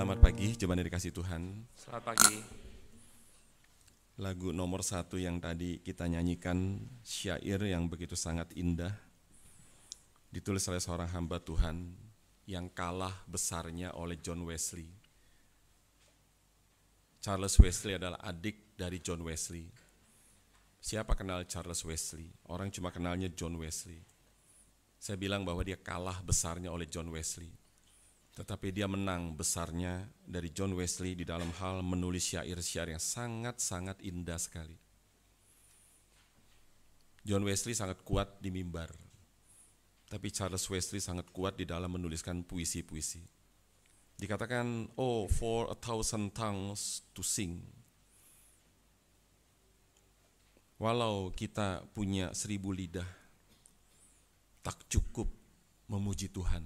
Selamat pagi, yang dikasih Tuhan. Selamat pagi. Lagu nomor satu yang tadi kita nyanyikan, syair yang begitu sangat indah, ditulis oleh seorang hamba Tuhan yang kalah besarnya oleh John Wesley. Charles Wesley adalah adik dari John Wesley. Siapa kenal Charles Wesley? Orang cuma kenalnya John Wesley. Saya bilang bahwa dia kalah besarnya oleh John Wesley. Tetapi dia menang besarnya dari John Wesley di dalam hal menulis syair-syair yang sangat-sangat indah sekali. John Wesley sangat kuat di mimbar, tapi Charles Wesley sangat kuat di dalam menuliskan puisi-puisi. Dikatakan, oh for a thousand tongues to sing. Walau kita punya seribu lidah, tak cukup memuji Tuhan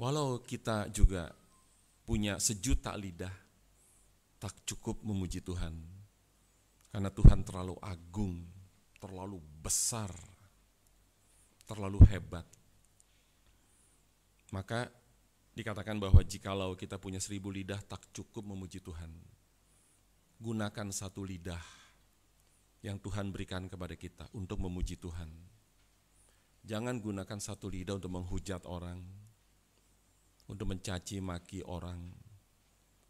Walau kita juga punya sejuta lidah, tak cukup memuji Tuhan. Karena Tuhan terlalu agung, terlalu besar, terlalu hebat. Maka dikatakan bahwa jikalau kita punya seribu lidah tak cukup memuji Tuhan. Gunakan satu lidah yang Tuhan berikan kepada kita untuk memuji Tuhan. Jangan gunakan satu lidah untuk menghujat orang, untuk mencaci maki orang,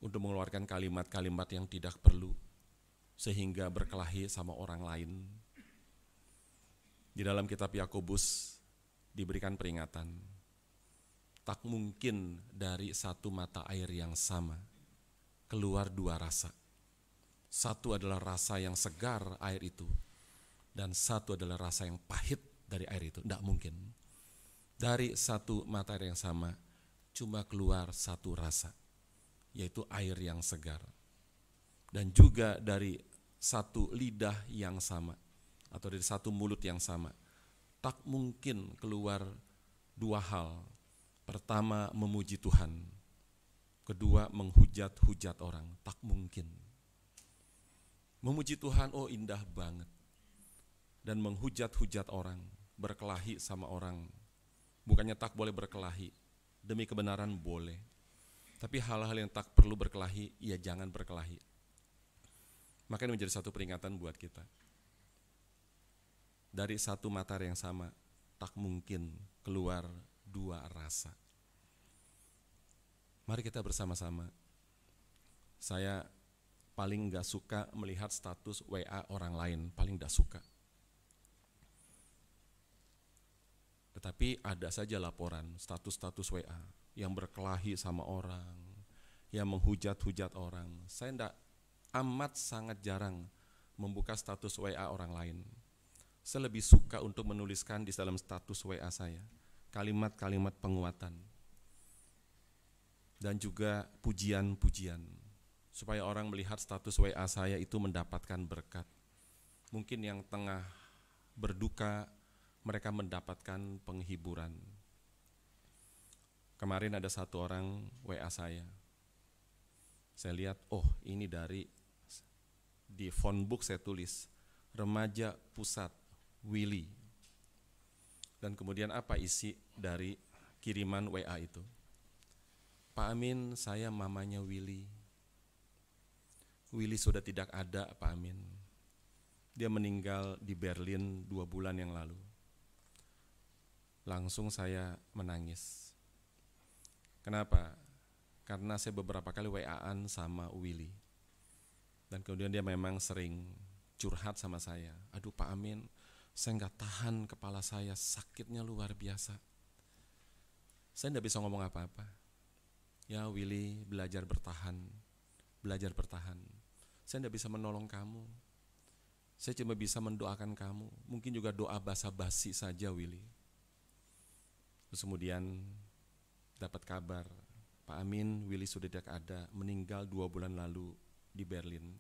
untuk mengeluarkan kalimat-kalimat yang tidak perlu, sehingga berkelahi sama orang lain. Di dalam kitab Yakobus diberikan peringatan, tak mungkin dari satu mata air yang sama keluar dua rasa. Satu adalah rasa yang segar air itu, dan satu adalah rasa yang pahit dari air itu. Tidak mungkin. Dari satu mata air yang sama cuma keluar satu rasa, yaitu air yang segar. Dan juga dari satu lidah yang sama, atau dari satu mulut yang sama, tak mungkin keluar dua hal. Pertama, memuji Tuhan. Kedua, menghujat-hujat orang. Tak mungkin. Memuji Tuhan, oh indah banget. Dan menghujat-hujat orang, berkelahi sama orang. Bukannya tak boleh berkelahi, demi kebenaran boleh. Tapi hal-hal yang tak perlu berkelahi, ya jangan berkelahi. Maka ini menjadi satu peringatan buat kita. Dari satu mata yang sama, tak mungkin keluar dua rasa. Mari kita bersama-sama. Saya paling nggak suka melihat status WA orang lain, paling nggak suka. Tetapi ada saja laporan status-status WA yang berkelahi sama orang, yang menghujat-hujat orang. Saya tidak amat sangat jarang membuka status WA orang lain. Saya lebih suka untuk menuliskan di dalam status WA saya kalimat-kalimat penguatan dan juga pujian-pujian supaya orang melihat status WA saya itu mendapatkan berkat. Mungkin yang tengah berduka mereka mendapatkan penghiburan. Kemarin ada satu orang WA saya. Saya lihat, oh ini dari di phone book saya tulis remaja pusat Willy. Dan kemudian apa isi dari kiriman WA itu? Pak Amin, saya mamanya Willy. Willy sudah tidak ada, Pak Amin. Dia meninggal di Berlin dua bulan yang lalu langsung saya menangis. Kenapa? Karena saya beberapa kali WA-an sama Willy. Dan kemudian dia memang sering curhat sama saya. Aduh Pak Amin, saya nggak tahan kepala saya, sakitnya luar biasa. Saya nggak bisa ngomong apa-apa. Ya Willy, belajar bertahan, belajar bertahan. Saya nggak bisa menolong kamu, saya cuma bisa mendoakan kamu. Mungkin juga doa basa-basi saja, Willy. Terus kemudian dapat kabar Pak Amin Willy sudah tidak ada, meninggal dua bulan lalu di Berlin.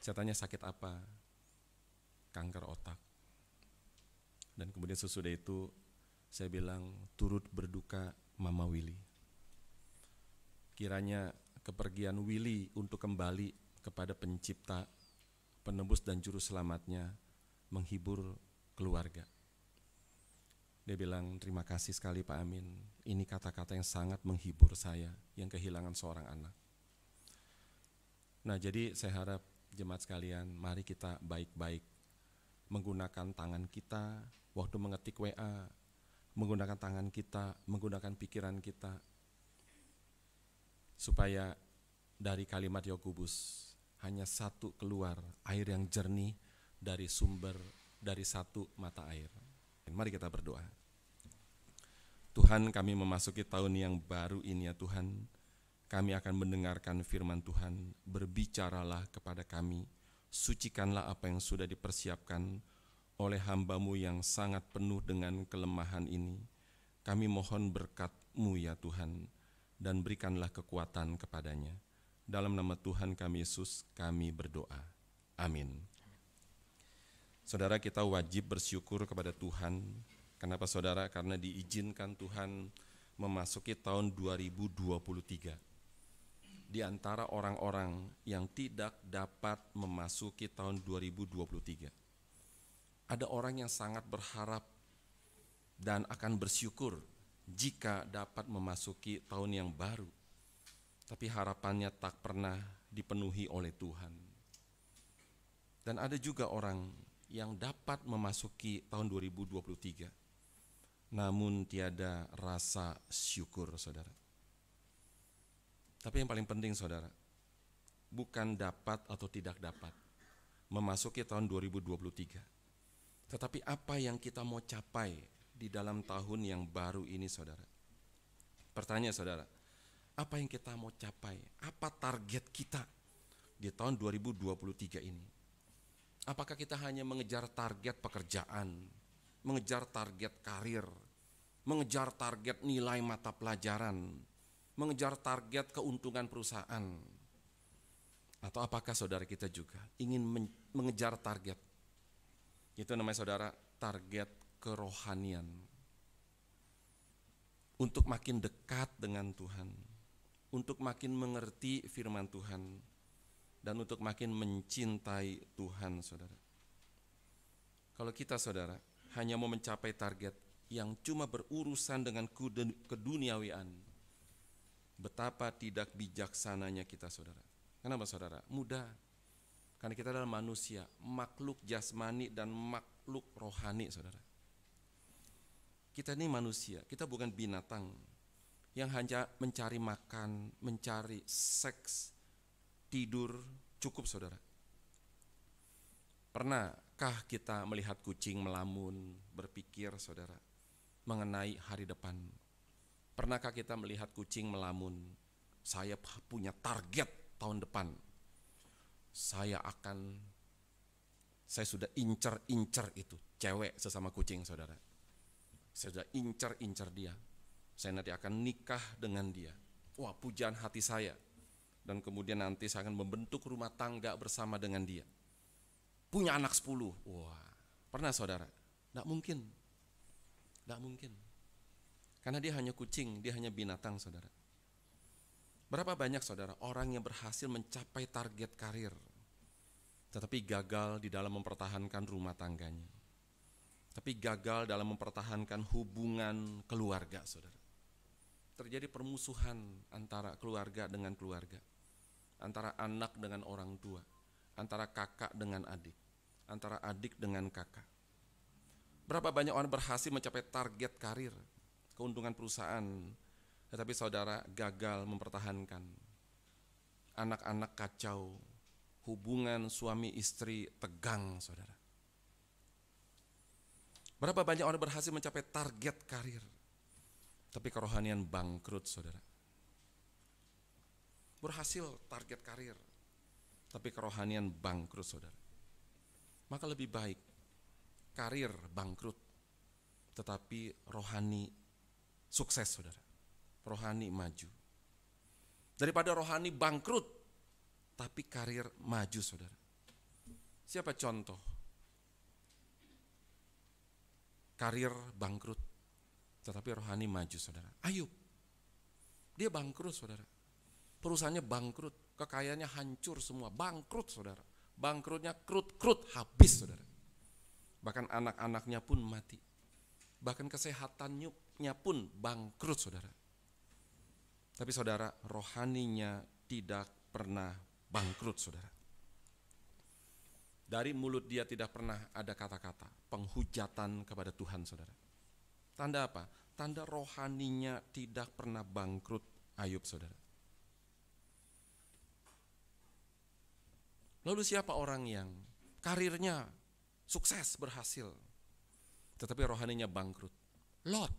Saya tanya sakit apa? Kanker otak. Dan kemudian sesudah itu saya bilang turut berduka Mama Willy. Kiranya kepergian Willy untuk kembali kepada pencipta, penebus dan juru selamatnya menghibur keluarga. Dia bilang, terima kasih sekali Pak Amin. Ini kata-kata yang sangat menghibur saya yang kehilangan seorang anak. Nah jadi saya harap jemaat sekalian, mari kita baik-baik menggunakan tangan kita waktu mengetik WA, menggunakan tangan kita, menggunakan pikiran kita, supaya dari kalimat Yokubus hanya satu keluar air yang jernih dari sumber dari satu mata air. Mari kita berdoa. Tuhan kami memasuki tahun yang baru ini ya Tuhan. Kami akan mendengarkan firman Tuhan, berbicaralah kepada kami, sucikanlah apa yang sudah dipersiapkan oleh hambamu yang sangat penuh dengan kelemahan ini. Kami mohon berkatmu ya Tuhan, dan berikanlah kekuatan kepadanya. Dalam nama Tuhan kami Yesus kami berdoa. Amin. Saudara kita wajib bersyukur kepada Tuhan Kenapa saudara? Karena diizinkan Tuhan memasuki tahun 2023. Di antara orang-orang yang tidak dapat memasuki tahun 2023. Ada orang yang sangat berharap dan akan bersyukur jika dapat memasuki tahun yang baru. Tapi harapannya tak pernah dipenuhi oleh Tuhan. Dan ada juga orang yang dapat memasuki tahun 2023 namun tiada rasa syukur, saudara. Tapi yang paling penting, saudara, bukan dapat atau tidak dapat memasuki tahun 2023. Tetapi apa yang kita mau capai di dalam tahun yang baru ini, saudara? Pertanyaan saudara, apa yang kita mau capai? Apa target kita di tahun 2023 ini? Apakah kita hanya mengejar target pekerjaan, mengejar target karir, mengejar target nilai mata pelajaran, mengejar target keuntungan perusahaan. Atau apakah saudara kita juga ingin mengejar target? Itu namanya saudara target kerohanian. Untuk makin dekat dengan Tuhan, untuk makin mengerti firman Tuhan, dan untuk makin mencintai Tuhan, saudara. Kalau kita, saudara, hanya mau mencapai target yang cuma berurusan dengan keduniawian. Betapa tidak bijaksananya kita saudara. Kenapa saudara? Mudah. Karena kita adalah manusia, makhluk jasmani dan makhluk rohani saudara. Kita ini manusia, kita bukan binatang yang hanya mencari makan, mencari seks, tidur, cukup saudara. Pernah Pernahkah kita melihat kucing melamun, berpikir saudara, mengenai hari depan? Pernahkah kita melihat kucing melamun? Saya punya target tahun depan. Saya akan, saya sudah incer-incer itu, cewek sesama kucing saudara. Saya sudah incer-incer dia. Saya nanti akan nikah dengan dia. Wah pujaan hati saya. Dan kemudian nanti saya akan membentuk rumah tangga bersama dengan dia punya anak 10. Wah, pernah saudara? Tidak mungkin. Tidak mungkin. Karena dia hanya kucing, dia hanya binatang saudara. Berapa banyak saudara orang yang berhasil mencapai target karir, tetapi gagal di dalam mempertahankan rumah tangganya. Tapi gagal dalam mempertahankan hubungan keluarga saudara. Terjadi permusuhan antara keluarga dengan keluarga, antara anak dengan orang tua, antara kakak dengan adik, antara adik dengan kakak. Berapa banyak orang berhasil mencapai target karir, keuntungan perusahaan, tetapi saudara gagal mempertahankan. Anak-anak kacau, hubungan suami istri tegang, saudara. Berapa banyak orang berhasil mencapai target karir, tapi kerohanian bangkrut, saudara. Berhasil target karir, tapi kerohanian bangkrut saudara. Maka lebih baik karir bangkrut, tetapi rohani sukses saudara, rohani maju. Daripada rohani bangkrut, tapi karir maju saudara. Siapa contoh? Karir bangkrut, tetapi rohani maju saudara. Ayub, dia bangkrut saudara. Perusahaannya bangkrut, kekayaannya hancur semua, bangkrut saudara. Bangkrutnya krut-krut habis saudara. Bahkan anak-anaknya pun mati. Bahkan kesehatannya pun bangkrut saudara. Tapi saudara, rohaninya tidak pernah bangkrut saudara. Dari mulut dia tidak pernah ada kata-kata penghujatan kepada Tuhan saudara. Tanda apa? Tanda rohaninya tidak pernah bangkrut Ayub saudara. Lalu siapa orang yang karirnya sukses, berhasil, tetapi rohaninya bangkrut? Lot.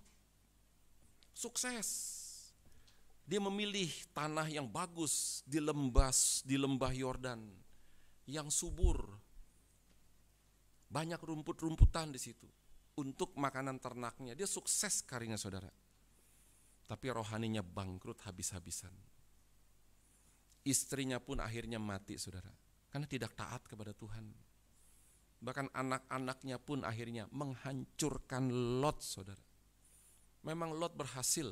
Sukses. Dia memilih tanah yang bagus di lembas, di lembah Yordan yang subur. Banyak rumput-rumputan di situ untuk makanan ternaknya. Dia sukses karirnya, Saudara. Tapi rohaninya bangkrut habis-habisan. Istrinya pun akhirnya mati, Saudara karena tidak taat kepada Tuhan. Bahkan anak-anaknya pun akhirnya menghancurkan Lot, saudara. Memang Lot berhasil,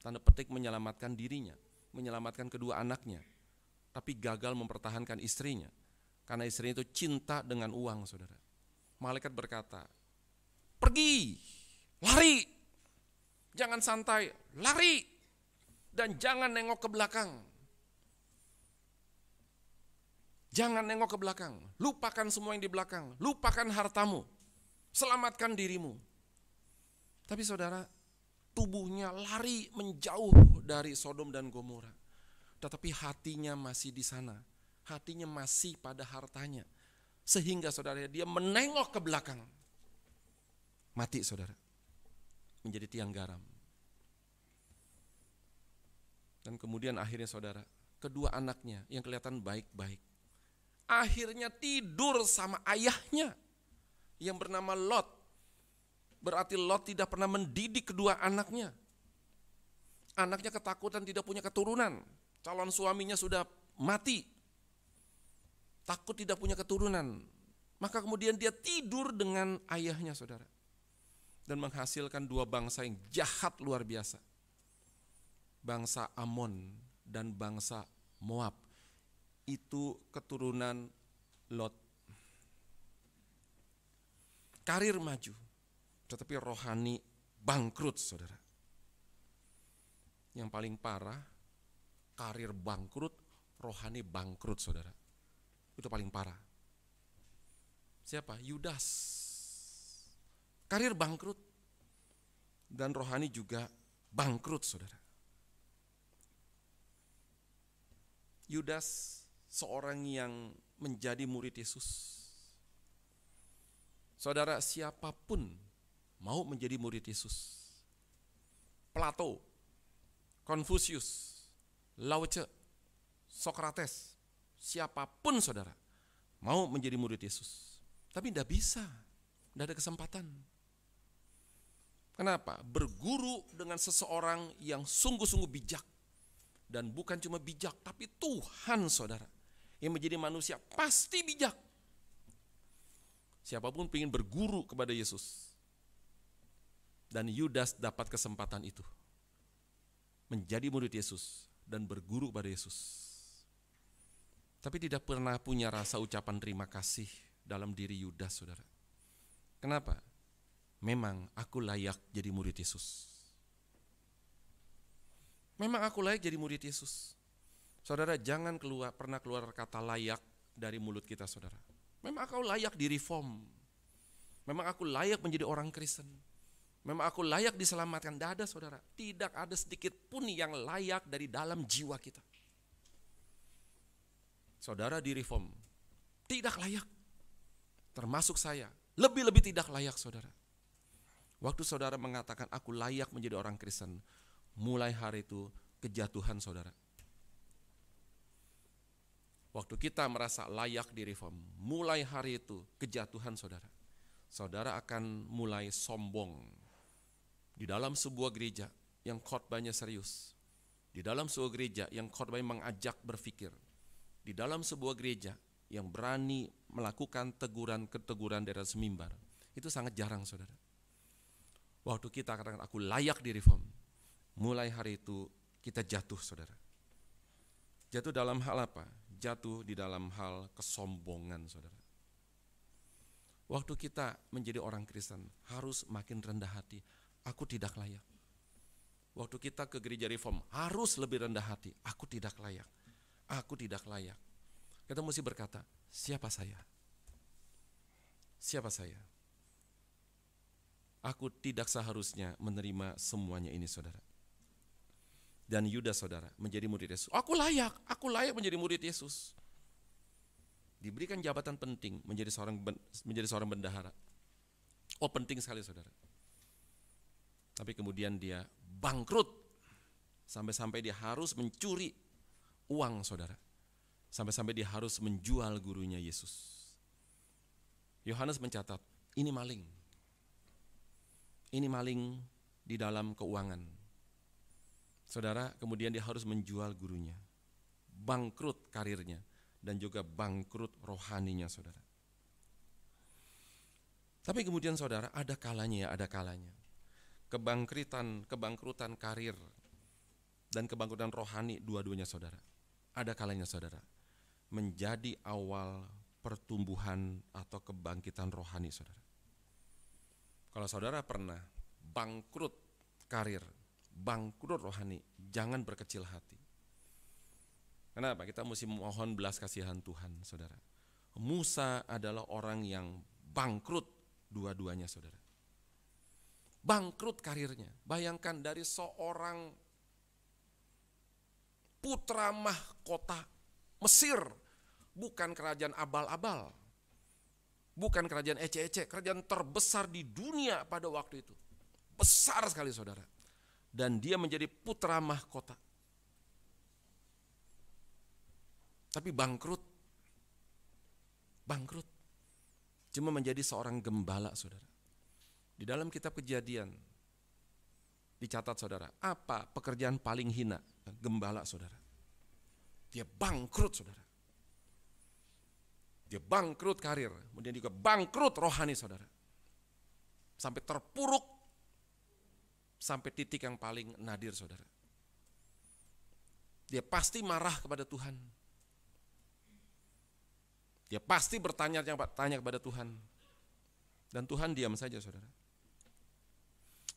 tanda petik menyelamatkan dirinya, menyelamatkan kedua anaknya, tapi gagal mempertahankan istrinya. Karena istrinya itu cinta dengan uang, saudara. Malaikat berkata, pergi, lari, jangan santai, lari, dan jangan nengok ke belakang Jangan nengok ke belakang. Lupakan semua yang di belakang. Lupakan hartamu. Selamatkan dirimu. Tapi saudara, tubuhnya lari menjauh dari Sodom dan Gomora. Tetapi hatinya masih di sana. Hatinya masih pada hartanya. Sehingga saudara dia menengok ke belakang. Mati saudara. Menjadi tiang garam. Dan kemudian akhirnya saudara, kedua anaknya yang kelihatan baik-baik akhirnya tidur sama ayahnya yang bernama Lot. Berarti Lot tidak pernah mendidik kedua anaknya. Anaknya ketakutan tidak punya keturunan. Calon suaminya sudah mati. Takut tidak punya keturunan. Maka kemudian dia tidur dengan ayahnya saudara. Dan menghasilkan dua bangsa yang jahat luar biasa. Bangsa Amon dan bangsa Moab itu keturunan Lot. Karir maju, tetapi rohani bangkrut, saudara. Yang paling parah, karir bangkrut, rohani bangkrut, saudara. Itu paling parah. Siapa? Yudas. Karir bangkrut, dan rohani juga bangkrut, saudara. Yudas seorang yang menjadi murid Yesus. Saudara, siapapun mau menjadi murid Yesus. Plato, Konfusius, Laoce, Sokrates, siapapun saudara mau menjadi murid Yesus. Tapi tidak bisa, tidak ada kesempatan. Kenapa? Berguru dengan seseorang yang sungguh-sungguh bijak. Dan bukan cuma bijak, tapi Tuhan saudara yang menjadi manusia pasti bijak. Siapapun ingin berguru kepada Yesus. Dan Yudas dapat kesempatan itu. Menjadi murid Yesus dan berguru kepada Yesus. Tapi tidak pernah punya rasa ucapan terima kasih dalam diri Yudas, saudara. Kenapa? Memang aku layak jadi murid Yesus. Memang aku layak jadi murid Yesus. Saudara jangan keluar pernah keluar kata layak dari mulut kita saudara. Memang aku layak di reform. Memang aku layak menjadi orang Kristen. Memang aku layak diselamatkan. Tidak ada saudara. Tidak ada sedikit pun yang layak dari dalam jiwa kita. Saudara di reform. Tidak layak. Termasuk saya. Lebih-lebih tidak layak saudara. Waktu saudara mengatakan aku layak menjadi orang Kristen. Mulai hari itu kejatuhan saudara. Waktu kita merasa layak di reform, mulai hari itu kejatuhan saudara. Saudara akan mulai sombong. Di dalam sebuah gereja yang khotbahnya serius. Di dalam sebuah gereja yang khotbah mengajak berpikir. Di dalam sebuah gereja yang berani melakukan teguran-keteguran dari semimbar, Itu sangat jarang saudara. Waktu kita katakan aku layak di reform, mulai hari itu kita jatuh saudara. Jatuh dalam hal apa? jatuh di dalam hal kesombongan, saudara. Waktu kita menjadi orang Kristen harus makin rendah hati. Aku tidak layak. Waktu kita ke gereja reform harus lebih rendah hati. Aku tidak layak. Aku tidak layak. Kita mesti berkata, siapa saya? Siapa saya? Aku tidak seharusnya menerima semuanya ini, saudara dan Yudas saudara menjadi murid Yesus. Aku layak, aku layak menjadi murid Yesus. Diberikan jabatan penting menjadi seorang menjadi seorang bendahara. Oh penting sekali saudara. Tapi kemudian dia bangkrut sampai-sampai dia harus mencuri uang saudara. Sampai-sampai dia harus menjual gurunya Yesus. Yohanes mencatat, ini maling. Ini maling di dalam keuangan Saudara, kemudian dia harus menjual gurunya. Bangkrut karirnya dan juga bangkrut rohaninya, Saudara. Tapi kemudian Saudara, ada kalanya ya, ada kalanya. Kebangkritan, kebangkrutan karir dan kebangkrutan rohani dua-duanya Saudara. Ada kalanya Saudara menjadi awal pertumbuhan atau kebangkitan rohani Saudara. Kalau Saudara pernah bangkrut karir, bangkrut rohani, jangan berkecil hati. Kenapa? Kita mesti mohon belas kasihan Tuhan, saudara. Musa adalah orang yang bangkrut dua-duanya, saudara. Bangkrut karirnya. Bayangkan dari seorang putra mahkota Mesir, bukan kerajaan abal-abal, bukan kerajaan ece-ece, kerajaan terbesar di dunia pada waktu itu. Besar sekali saudara dan dia menjadi putra mahkota. Tapi bangkrut. Bangkrut. Cuma menjadi seorang gembala, saudara. Di dalam kitab kejadian, dicatat saudara, apa pekerjaan paling hina? Gembala, saudara. Dia bangkrut, saudara. Dia bangkrut karir, kemudian juga bangkrut rohani, saudara. Sampai terpuruk sampai titik yang paling nadir saudara. Dia pasti marah kepada Tuhan. Dia pasti bertanya tanya kepada Tuhan. Dan Tuhan diam saja saudara.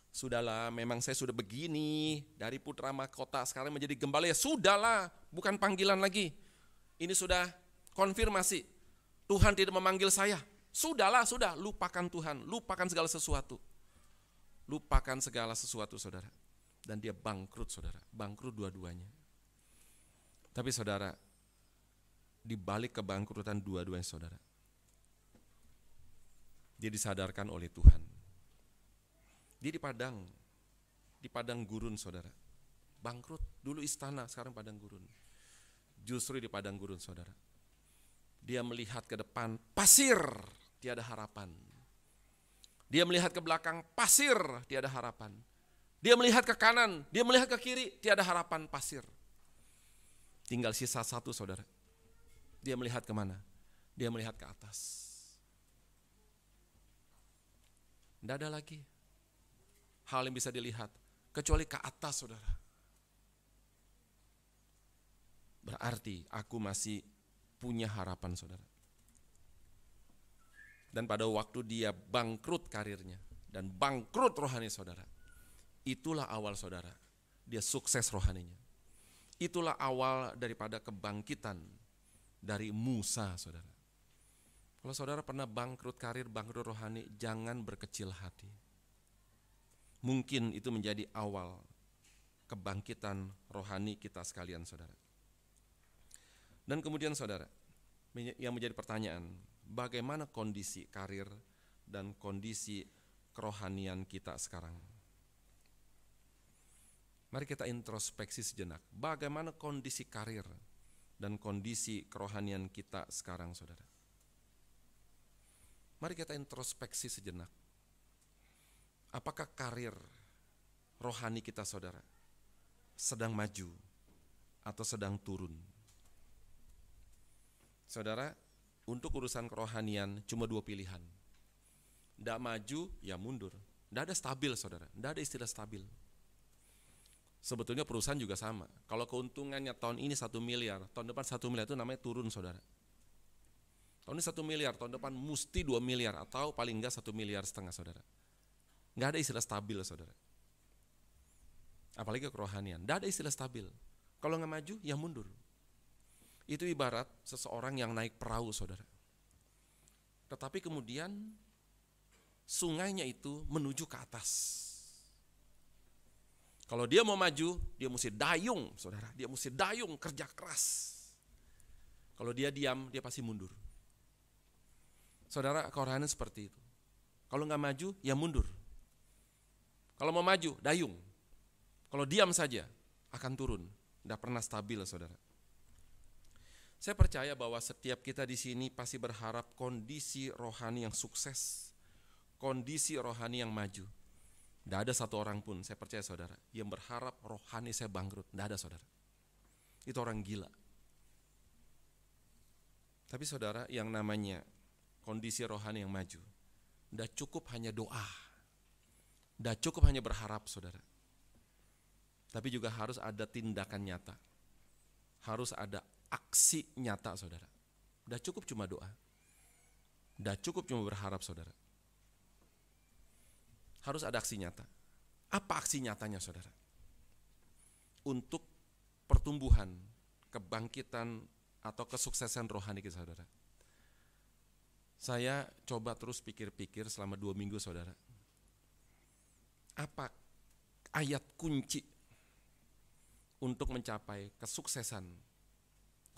Sudahlah, memang saya sudah begini dari putra mahkota sekarang menjadi gembala ya sudahlah, bukan panggilan lagi. Ini sudah konfirmasi. Tuhan tidak memanggil saya. Sudahlah, sudah lupakan Tuhan, lupakan segala sesuatu lupakan segala sesuatu saudara. Dan dia bangkrut saudara, bangkrut dua-duanya. Tapi saudara, di balik kebangkrutan dua-duanya saudara, dia disadarkan oleh Tuhan. Dia di padang, di padang gurun saudara. Bangkrut, dulu istana, sekarang padang gurun. Justru di padang gurun saudara. Dia melihat ke depan, pasir, tiada harapan dia melihat ke belakang, pasir, tiada harapan. Dia melihat ke kanan, dia melihat ke kiri, tiada harapan, pasir. Tinggal sisa satu saudara. Dia melihat kemana? Dia melihat ke atas. Tidak ada lagi hal yang bisa dilihat, kecuali ke atas saudara. Berarti aku masih punya harapan saudara dan pada waktu dia bangkrut karirnya dan bangkrut rohani saudara. Itulah awal saudara. Dia sukses rohaninya. Itulah awal daripada kebangkitan dari Musa saudara. Kalau saudara pernah bangkrut karir, bangkrut rohani, jangan berkecil hati. Mungkin itu menjadi awal kebangkitan rohani kita sekalian saudara. Dan kemudian saudara, yang menjadi pertanyaan, bagaimana kondisi karir dan kondisi kerohanian kita sekarang. Mari kita introspeksi sejenak, bagaimana kondisi karir dan kondisi kerohanian kita sekarang, saudara. Mari kita introspeksi sejenak, apakah karir rohani kita, saudara, sedang maju atau sedang turun? Saudara, untuk urusan kerohanian cuma dua pilihan. Tidak maju, ya mundur. Tidak ada stabil, saudara. Tidak ada istilah stabil. Sebetulnya perusahaan juga sama. Kalau keuntungannya tahun ini satu miliar, tahun depan satu miliar itu namanya turun, saudara. Tahun ini satu miliar, tahun depan mesti dua miliar atau paling enggak satu miliar setengah, saudara. Nggak ada istilah stabil, saudara. Apalagi kerohanian. tidak ada istilah stabil. Kalau nggak maju, ya mundur. Itu ibarat seseorang yang naik perahu, saudara. Tetapi kemudian sungainya itu menuju ke atas. Kalau dia mau maju, dia mesti dayung, saudara. Dia mesti dayung kerja keras. Kalau dia diam, dia pasti mundur. Saudara, kehormatan seperti itu. Kalau nggak maju, ya mundur. Kalau mau maju, dayung. Kalau diam saja, akan turun. Tidak pernah stabil, saudara. Saya percaya bahwa setiap kita di sini pasti berharap kondisi rohani yang sukses, kondisi rohani yang maju. Tidak ada satu orang pun, saya percaya saudara, yang berharap rohani saya bangkrut. Tidak ada saudara. Itu orang gila. Tapi saudara, yang namanya kondisi rohani yang maju, tidak cukup hanya doa. Tidak cukup hanya berharap saudara. Tapi juga harus ada tindakan nyata. Harus ada aksi nyata saudara. Udah cukup cuma doa. Udah cukup cuma berharap saudara. Harus ada aksi nyata. Apa aksi nyatanya saudara? Untuk pertumbuhan, kebangkitan, atau kesuksesan rohani kita saudara. Saya coba terus pikir-pikir selama dua minggu saudara. Apa ayat kunci untuk mencapai kesuksesan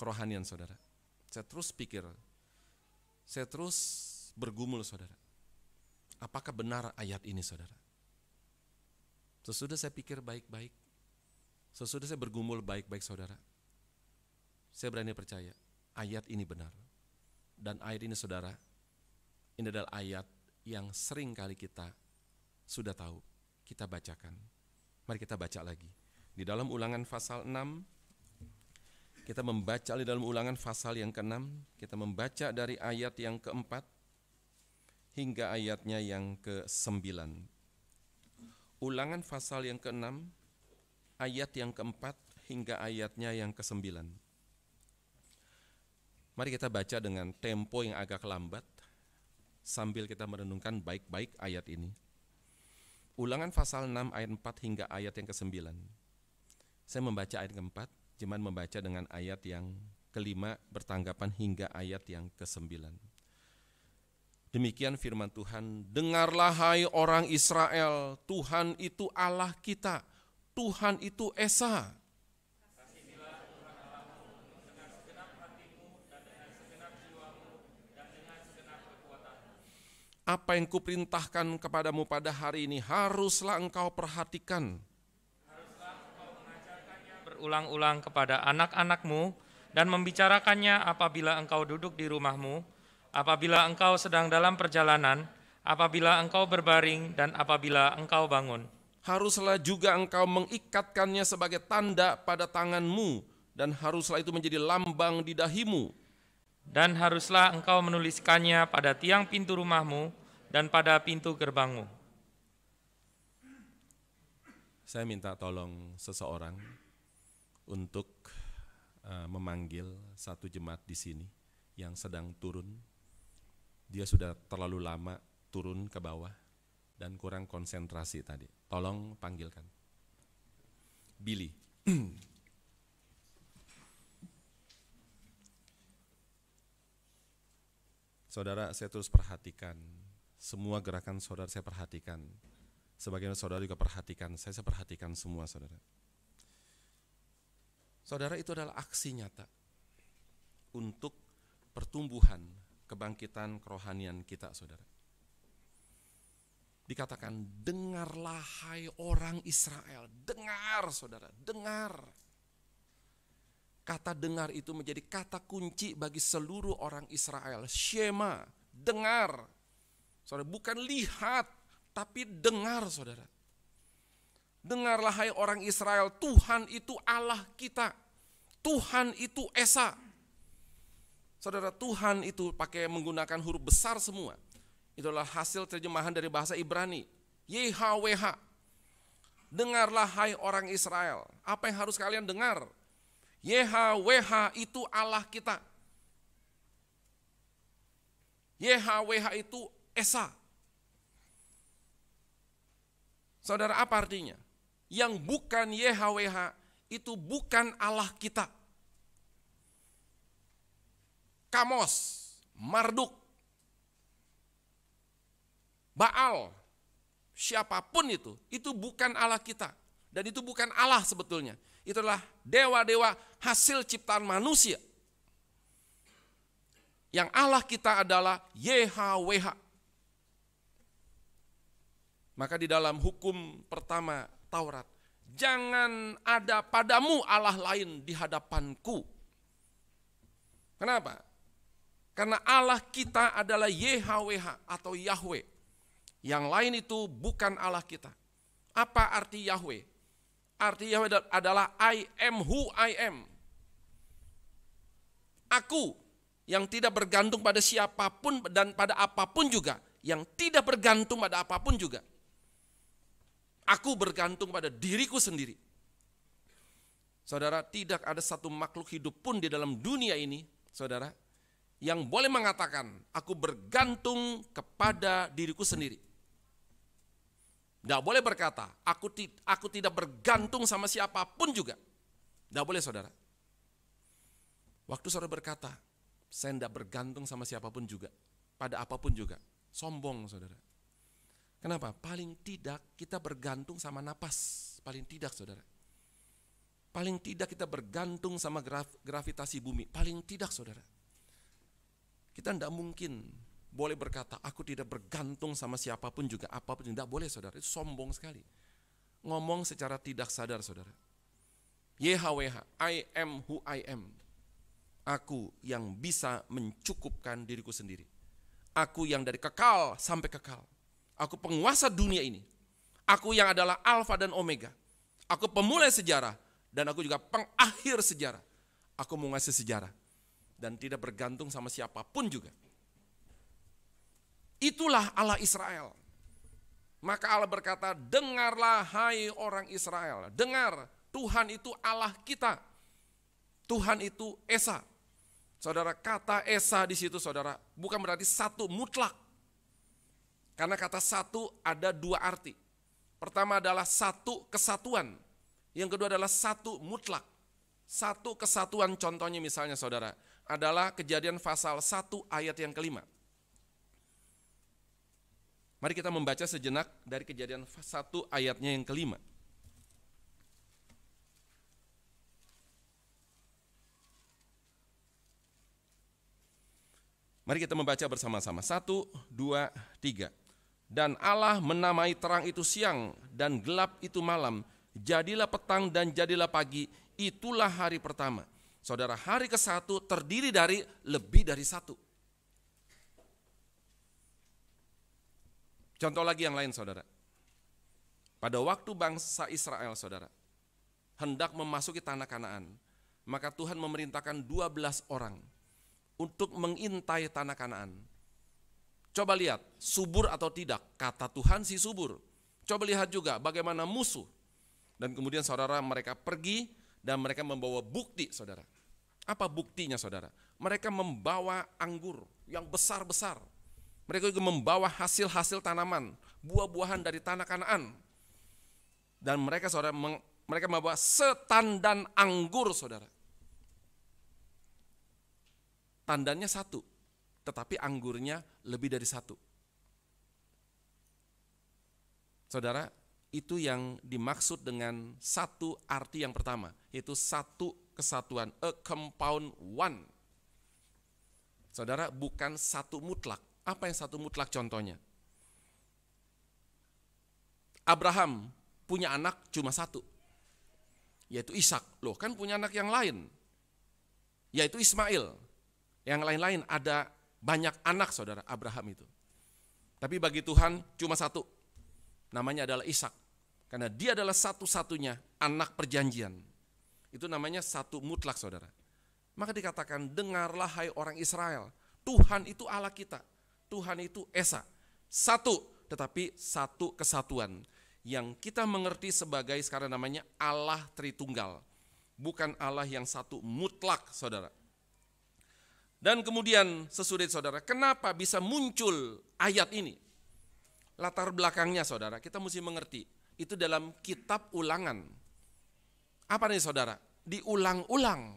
kerohanian saudara. Saya terus pikir, saya terus bergumul saudara. Apakah benar ayat ini saudara? Sesudah saya pikir baik-baik, sesudah saya bergumul baik-baik saudara, saya berani percaya ayat ini benar. Dan ayat ini saudara, ini adalah ayat yang sering kali kita sudah tahu, kita bacakan. Mari kita baca lagi. Di dalam ulangan pasal 6 kita membaca di dalam ulangan pasal yang ke-6 kita membaca dari ayat yang ke-4 hingga ayatnya yang ke-9 Ulangan pasal yang ke-6 ayat yang ke-4 hingga ayatnya yang ke-9 Mari kita baca dengan tempo yang agak lambat sambil kita merenungkan baik-baik ayat ini. Ulangan pasal 6 ayat 4 hingga ayat yang ke-9. Saya membaca ayat ke-4 cuman membaca dengan ayat yang kelima bertanggapan hingga ayat yang kesembilan. Demikian firman Tuhan, dengarlah hai orang Israel, Tuhan itu Allah kita, Tuhan itu Esa. Apa yang kuperintahkan kepadamu pada hari ini haruslah engkau perhatikan berulang-ulang kepada anak-anakmu dan membicarakannya apabila engkau duduk di rumahmu, apabila engkau sedang dalam perjalanan, apabila engkau berbaring, dan apabila engkau bangun. Haruslah juga engkau mengikatkannya sebagai tanda pada tanganmu, dan haruslah itu menjadi lambang di dahimu. Dan haruslah engkau menuliskannya pada tiang pintu rumahmu dan pada pintu gerbangmu. Saya minta tolong seseorang untuk uh, memanggil satu jemaat di sini yang sedang turun. Dia sudah terlalu lama turun ke bawah dan kurang konsentrasi tadi. Tolong panggilkan. Billy. saudara, saya terus perhatikan. Semua gerakan saudara saya perhatikan. Sebagian saudara juga perhatikan. Saya, saya perhatikan semua saudara. Saudara itu adalah aksi nyata untuk pertumbuhan kebangkitan kerohanian kita, saudara. Dikatakan, dengarlah hai orang Israel, dengar saudara, dengar. Kata dengar itu menjadi kata kunci bagi seluruh orang Israel. Shema, dengar. Saudara, bukan lihat, tapi dengar saudara. Dengarlah hai orang Israel, Tuhan itu Allah kita. Tuhan itu Esa. Saudara, Tuhan itu pakai menggunakan huruf besar semua. Itulah hasil terjemahan dari bahasa Ibrani. YHWH. Dengarlah hai orang Israel. Apa yang harus kalian dengar? YHWH itu Allah kita. YHWH itu Esa. Saudara, apa artinya? yang bukan YHWH itu bukan Allah kita. Kamos, Marduk, Baal, siapapun itu, itu bukan Allah kita. Dan itu bukan Allah sebetulnya. Itulah dewa-dewa hasil ciptaan manusia. Yang Allah kita adalah YHWH. Maka di dalam hukum pertama Taurat. Jangan ada padamu Allah lain di hadapanku. Kenapa? Karena Allah kita adalah YHWH atau Yahweh. Yang lain itu bukan Allah kita. Apa arti Yahweh? Arti Yahweh adalah I am who I am. Aku yang tidak bergantung pada siapapun dan pada apapun juga. Yang tidak bergantung pada apapun juga. Aku bergantung pada diriku sendiri. Saudara, tidak ada satu makhluk hidup pun di dalam dunia ini, saudara, yang boleh mengatakan, aku bergantung kepada diriku sendiri. Tidak boleh berkata, aku, ti aku tidak bergantung sama siapapun juga. Tidak boleh saudara. Waktu saudara berkata, saya tidak bergantung sama siapapun juga, pada apapun juga. Sombong saudara. Kenapa? Paling tidak kita bergantung sama napas. Paling tidak saudara. Paling tidak kita bergantung sama graf, gravitasi bumi. Paling tidak saudara. Kita tidak mungkin boleh berkata, aku tidak bergantung sama siapapun juga, apapun. Tidak boleh saudara, itu sombong sekali. Ngomong secara tidak sadar saudara. YHWH, I am who I am. Aku yang bisa mencukupkan diriku sendiri. Aku yang dari kekal sampai kekal Aku penguasa dunia ini. Aku yang adalah alfa dan omega. Aku pemula sejarah dan aku juga pengakhir sejarah. Aku menguasai sejarah dan tidak bergantung sama siapapun juga. Itulah Allah Israel. Maka Allah berkata, dengarlah hai orang Israel, dengar Tuhan itu Allah kita. Tuhan itu Esa. Saudara, kata Esa di situ saudara, bukan berarti satu mutlak. Karena kata satu ada dua arti. Pertama adalah satu kesatuan. Yang kedua adalah satu mutlak. Satu kesatuan contohnya misalnya saudara adalah kejadian pasal satu ayat yang kelima. Mari kita membaca sejenak dari kejadian satu ayatnya yang kelima. Mari kita membaca bersama-sama. Satu, dua, tiga. Dan Allah menamai terang itu siang dan gelap itu malam. Jadilah petang dan jadilah pagi, itulah hari pertama. Saudara, hari ke satu terdiri dari lebih dari satu. Contoh lagi yang lain saudara. Pada waktu bangsa Israel saudara, hendak memasuki tanah kanaan, maka Tuhan memerintahkan 12 orang untuk mengintai tanah kanaan. Coba lihat, subur atau tidak, kata Tuhan si subur. Coba lihat juga bagaimana musuh. Dan kemudian saudara mereka pergi dan mereka membawa bukti saudara. Apa buktinya saudara? Mereka membawa anggur yang besar-besar. Mereka juga membawa hasil-hasil tanaman, buah-buahan dari tanah kanaan. Dan mereka saudara mereka membawa setandan anggur saudara. Tandannya satu, tetapi anggurnya lebih dari satu. Saudara, itu yang dimaksud dengan satu arti yang pertama, yaitu satu kesatuan, a compound one. Saudara, bukan satu mutlak. Apa yang satu mutlak contohnya? Abraham punya anak cuma satu, yaitu Ishak. Loh, kan punya anak yang lain, yaitu Ismail. Yang lain-lain ada banyak anak saudara Abraham itu. Tapi bagi Tuhan cuma satu. Namanya adalah Ishak. Karena dia adalah satu-satunya anak perjanjian. Itu namanya satu mutlak saudara. Maka dikatakan dengarlah hai orang Israel. Tuhan itu Allah kita. Tuhan itu Esa. Satu, tetapi satu kesatuan. Yang kita mengerti sebagai sekarang namanya Allah Tritunggal. Bukan Allah yang satu mutlak saudara dan kemudian sesudah saudara, kenapa bisa muncul ayat ini? Latar belakangnya saudara, kita mesti mengerti. Itu dalam kitab ulangan. Apa nih saudara? Diulang-ulang.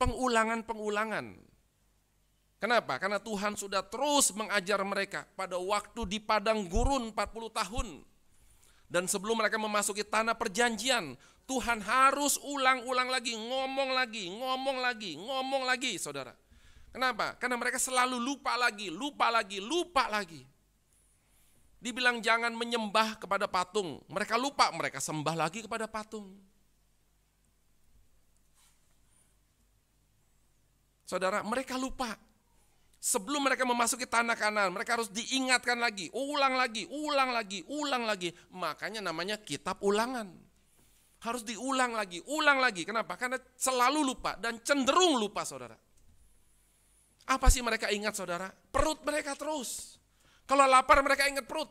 Pengulangan-pengulangan. Kenapa? Karena Tuhan sudah terus mengajar mereka pada waktu di padang gurun 40 tahun dan sebelum mereka memasuki tanah perjanjian, Tuhan harus ulang-ulang lagi, ngomong lagi, ngomong lagi, ngomong lagi, saudara. Kenapa? Karena mereka selalu lupa lagi, lupa lagi, lupa lagi. Dibilang jangan menyembah kepada patung. Mereka lupa, mereka sembah lagi kepada patung. Saudara, mereka lupa Sebelum mereka memasuki tanah kanan, mereka harus diingatkan lagi, ulang lagi, ulang lagi, ulang lagi. Makanya namanya kitab ulangan. Harus diulang lagi, ulang lagi. Kenapa? Karena selalu lupa dan cenderung lupa saudara. Apa sih mereka ingat saudara? Perut mereka terus. Kalau lapar mereka ingat perut.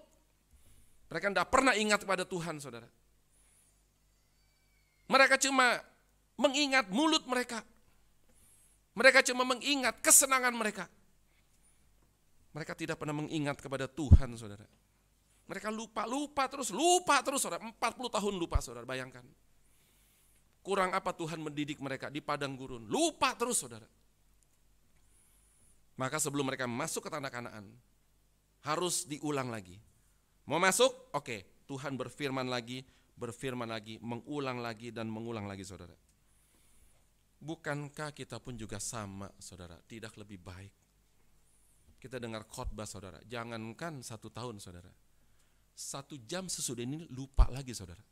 Mereka tidak pernah ingat kepada Tuhan saudara. Mereka cuma mengingat mulut mereka. Mereka cuma mengingat kesenangan mereka. Mereka tidak pernah mengingat kepada Tuhan, saudara. Mereka lupa, lupa terus, lupa terus, saudara. 40 tahun lupa, saudara, bayangkan. Kurang apa Tuhan mendidik mereka di padang gurun. Lupa terus, saudara. Maka sebelum mereka masuk ke tanah kanaan, harus diulang lagi. Mau masuk? Oke, Tuhan berfirman lagi, berfirman lagi, mengulang lagi, dan mengulang lagi, saudara. Bukankah kita pun juga sama, saudara, tidak lebih baik kita dengar khotbah saudara, jangankan satu tahun saudara, satu jam sesudah ini lupa lagi saudara.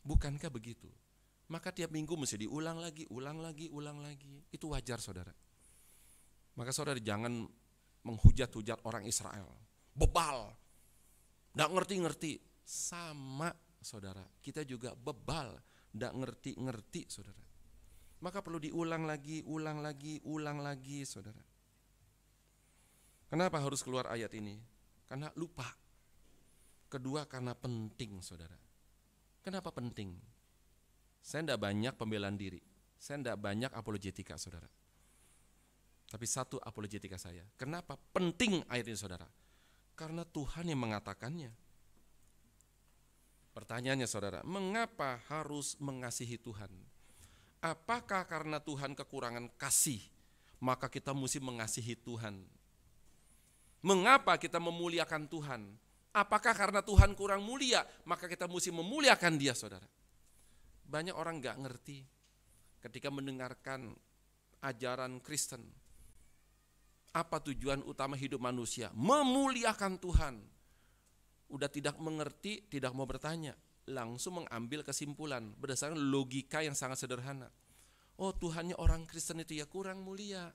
Bukankah begitu? Maka tiap minggu mesti diulang lagi, ulang lagi, ulang lagi. Itu wajar saudara. Maka saudara jangan menghujat-hujat orang Israel. Bebal. tidak ngerti-ngerti. Sama saudara. Kita juga bebal. tidak ngerti-ngerti saudara maka perlu diulang lagi, ulang lagi, ulang lagi, saudara. Kenapa harus keluar ayat ini? Karena lupa. Kedua, karena penting, saudara. Kenapa penting? Saya tidak banyak pembelaan diri. Saya tidak banyak apologetika, saudara. Tapi satu apologetika saya. Kenapa penting ayat ini, saudara? Karena Tuhan yang mengatakannya. Pertanyaannya, saudara, mengapa harus mengasihi Tuhan? Apakah karena Tuhan kekurangan kasih, maka kita mesti mengasihi Tuhan? Mengapa kita memuliakan Tuhan? Apakah karena Tuhan kurang mulia, maka kita mesti memuliakan dia, saudara? Banyak orang nggak ngerti ketika mendengarkan ajaran Kristen. Apa tujuan utama hidup manusia? Memuliakan Tuhan. Udah tidak mengerti, tidak mau bertanya langsung mengambil kesimpulan berdasarkan logika yang sangat sederhana. Oh, Tuhannya orang Kristen itu ya kurang mulia.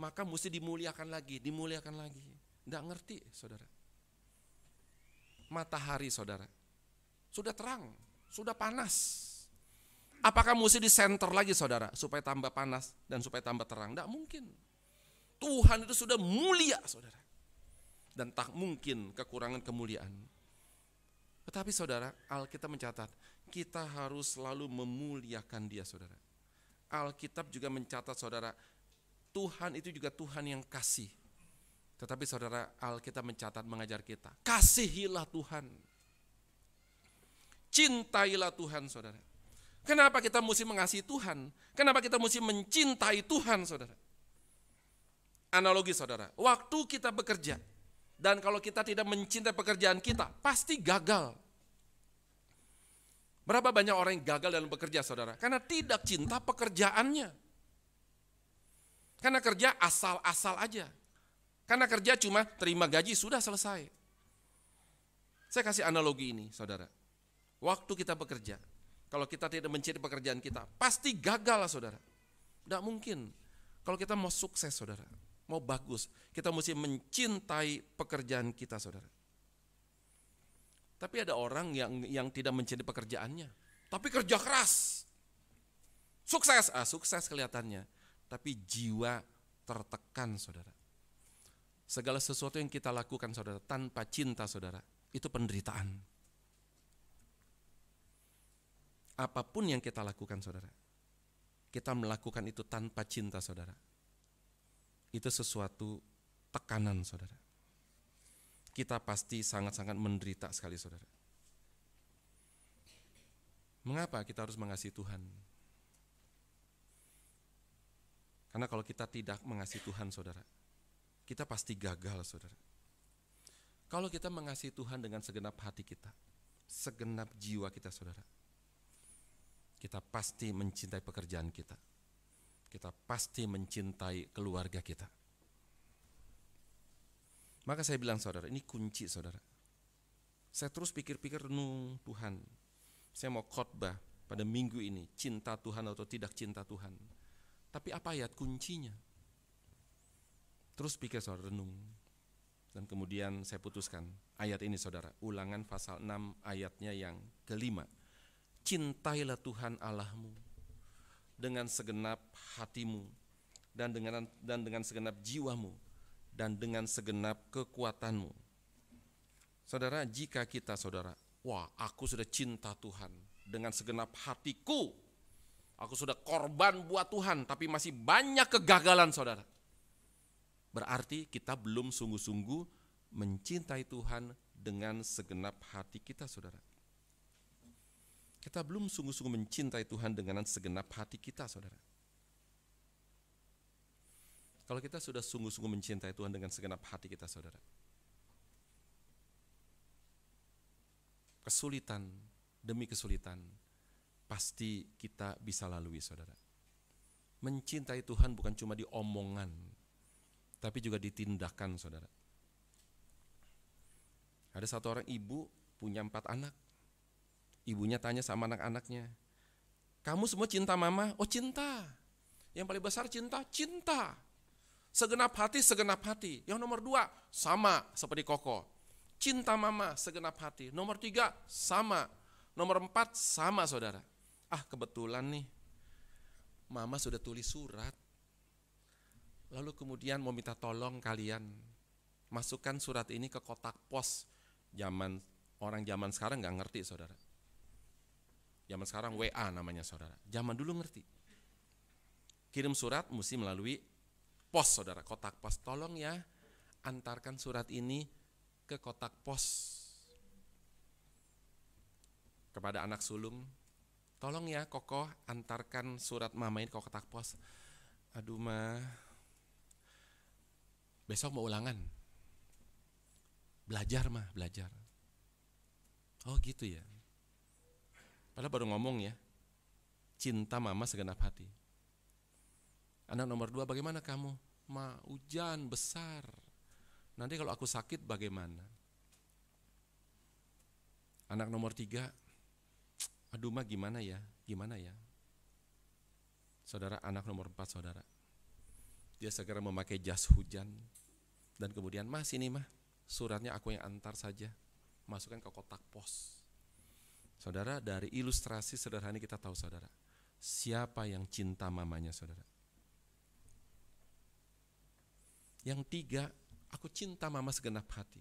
Maka mesti dimuliakan lagi, dimuliakan lagi. Tidak ngerti, saudara. Matahari, saudara. Sudah terang, sudah panas. Apakah mesti di center lagi, saudara, supaya tambah panas dan supaya tambah terang? Tidak mungkin. Tuhan itu sudah mulia, saudara. Dan tak mungkin kekurangan kemuliaan. Tetapi saudara, Alkitab mencatat, kita harus selalu memuliakan dia saudara. Alkitab juga mencatat saudara, Tuhan itu juga Tuhan yang kasih. Tetapi saudara, Alkitab mencatat mengajar kita, kasihilah Tuhan. Cintailah Tuhan saudara. Kenapa kita mesti mengasihi Tuhan? Kenapa kita mesti mencintai Tuhan saudara? Analogi saudara, waktu kita bekerja, dan kalau kita tidak mencintai pekerjaan kita, pasti gagal. Berapa banyak orang yang gagal dalam bekerja, saudara? Karena tidak cinta pekerjaannya. Karena kerja asal-asal aja. Karena kerja cuma terima gaji, sudah selesai. Saya kasih analogi ini, saudara. Waktu kita bekerja, kalau kita tidak mencintai pekerjaan kita, pasti gagal lah, saudara. Tidak mungkin. Kalau kita mau sukses, saudara mau bagus, kita mesti mencintai pekerjaan kita, saudara. Tapi ada orang yang yang tidak mencintai pekerjaannya, tapi kerja keras, sukses, ah sukses kelihatannya, tapi jiwa tertekan, saudara. Segala sesuatu yang kita lakukan, saudara, tanpa cinta, saudara, itu penderitaan. Apapun yang kita lakukan, saudara, kita melakukan itu tanpa cinta, saudara, itu sesuatu tekanan saudara. Kita pasti sangat-sangat menderita sekali saudara. Mengapa kita harus mengasihi Tuhan? Karena kalau kita tidak mengasihi Tuhan saudara, kita pasti gagal saudara. Kalau kita mengasihi Tuhan dengan segenap hati kita, segenap jiwa kita saudara, kita pasti mencintai pekerjaan kita kita pasti mencintai keluarga kita. Maka saya bilang saudara, ini kunci saudara. Saya terus pikir-pikir renung Tuhan. Saya mau khotbah pada minggu ini, cinta Tuhan atau tidak cinta Tuhan. Tapi apa ayat kuncinya? Terus pikir saudara renung. Dan kemudian saya putuskan ayat ini saudara, ulangan pasal 6 ayatnya yang kelima. Cintailah Tuhan Allahmu dengan segenap hatimu dan dengan dan dengan segenap jiwamu dan dengan segenap kekuatanmu. Saudara, jika kita saudara, wah, aku sudah cinta Tuhan dengan segenap hatiku. Aku sudah korban buat Tuhan, tapi masih banyak kegagalan, saudara. Berarti kita belum sungguh-sungguh mencintai Tuhan dengan segenap hati kita, saudara. Kita belum sungguh-sungguh mencintai Tuhan dengan segenap hati kita, saudara. Kalau kita sudah sungguh-sungguh mencintai Tuhan dengan segenap hati kita, saudara, kesulitan demi kesulitan pasti kita bisa lalui, saudara. Mencintai Tuhan bukan cuma di omongan, tapi juga ditindakan, saudara. Ada satu orang ibu punya empat anak, Ibunya tanya sama anak-anaknya, kamu semua cinta mama? Oh cinta. Yang paling besar cinta, cinta. Segenap hati, segenap hati. Yang nomor dua, sama seperti koko. Cinta mama, segenap hati. Nomor tiga, sama. Nomor empat, sama saudara. Ah kebetulan nih, mama sudah tulis surat. Lalu kemudian mau minta tolong kalian masukkan surat ini ke kotak pos. Zaman orang zaman sekarang nggak ngerti saudara Zaman sekarang WA namanya saudara. Zaman dulu ngerti. Kirim surat mesti melalui pos saudara, kotak pos. Tolong ya antarkan surat ini ke kotak pos kepada anak sulung. Tolong ya kokoh antarkan surat mama ini ke kotak pos. Aduh ma, besok mau ulangan. Belajar mah, belajar. Oh gitu ya. Padahal baru ngomong ya. Cinta mama segenap hati. Anak nomor dua, bagaimana kamu? Ma, hujan besar. Nanti kalau aku sakit bagaimana? Anak nomor tiga, aduh ma gimana ya? Gimana ya? Saudara anak nomor empat saudara. Dia segera memakai jas hujan. Dan kemudian, mas ini mah, suratnya aku yang antar saja. Masukkan ke kotak pos Saudara, dari ilustrasi sederhana kita tahu saudara, siapa yang cinta mamanya saudara. Yang tiga, aku cinta mama segenap hati.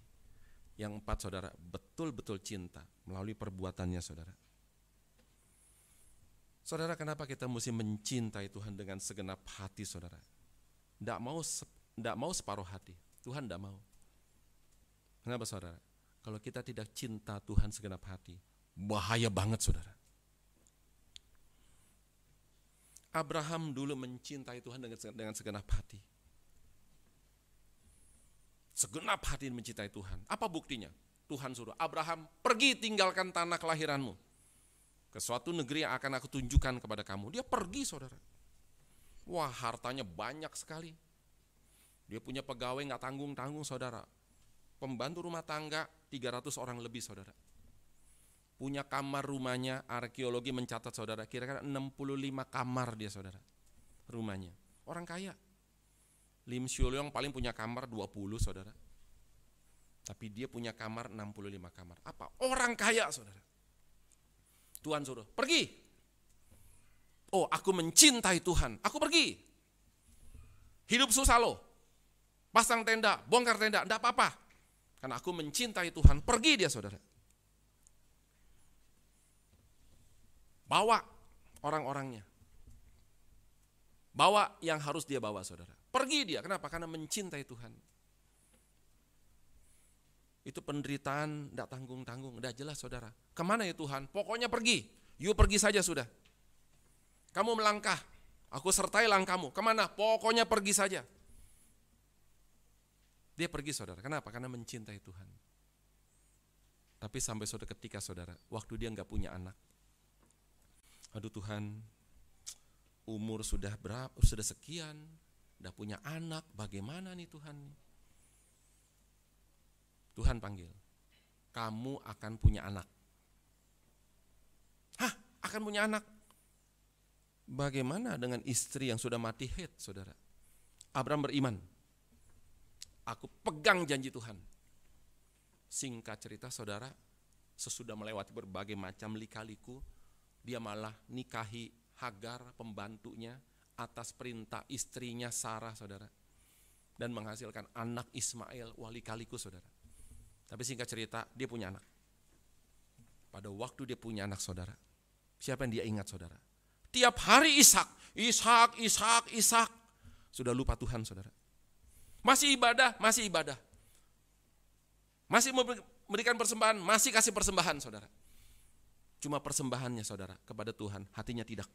Yang empat saudara, betul-betul cinta melalui perbuatannya saudara. Saudara, kenapa kita mesti mencintai Tuhan dengan segenap hati saudara? Tidak mau, tidak mau separuh hati, Tuhan tidak mau. Kenapa saudara? Kalau kita tidak cinta Tuhan segenap hati, Bahaya banget saudara. Abraham dulu mencintai Tuhan dengan, dengan segenap hati. Segenap hati mencintai Tuhan. Apa buktinya? Tuhan suruh, Abraham pergi tinggalkan tanah kelahiranmu. Ke suatu negeri yang akan aku tunjukkan kepada kamu. Dia pergi saudara. Wah hartanya banyak sekali. Dia punya pegawai nggak tanggung-tanggung saudara. Pembantu rumah tangga 300 orang lebih saudara punya kamar rumahnya, arkeologi mencatat saudara, kira-kira 65 kamar dia saudara, rumahnya. Orang kaya. Lim siolong paling punya kamar 20 saudara. Tapi dia punya kamar 65 kamar. Apa? Orang kaya saudara. Tuhan suruh, pergi. Oh aku mencintai Tuhan, aku pergi. Hidup susah loh. Pasang tenda, bongkar tenda, enggak apa-apa. Karena aku mencintai Tuhan, pergi dia saudara. Bawa orang-orangnya. Bawa yang harus dia bawa saudara. Pergi dia, kenapa? Karena mencintai Tuhan. Itu penderitaan, tidak tanggung-tanggung, tidak jelas saudara. Kemana ya Tuhan? Pokoknya pergi, yuk pergi saja sudah. Kamu melangkah, aku sertai langkahmu. Kemana? Pokoknya pergi saja. Dia pergi saudara, kenapa? Karena mencintai Tuhan. Tapi sampai suatu ketika saudara, waktu dia nggak punya anak, aduh Tuhan, umur sudah berapa, sudah sekian, sudah punya anak, bagaimana nih Tuhan? Tuhan panggil, kamu akan punya anak. Hah, akan punya anak? Bagaimana dengan istri yang sudah mati head, saudara? Abraham beriman. Aku pegang janji Tuhan. Singkat cerita saudara, sesudah melewati berbagai macam lika-liku, dia malah nikahi Hagar pembantunya atas perintah istrinya Sarah saudara dan menghasilkan anak Ismail wali kaliku saudara. Tapi singkat cerita dia punya anak. Pada waktu dia punya anak saudara, siapa yang dia ingat saudara? Tiap hari Ishak, Ishak, Ishak, Ishak. Sudah lupa Tuhan saudara. Masih ibadah, masih ibadah. Masih memberikan persembahan, masih kasih persembahan saudara. Cuma persembahannya saudara kepada Tuhan, hatinya tidak.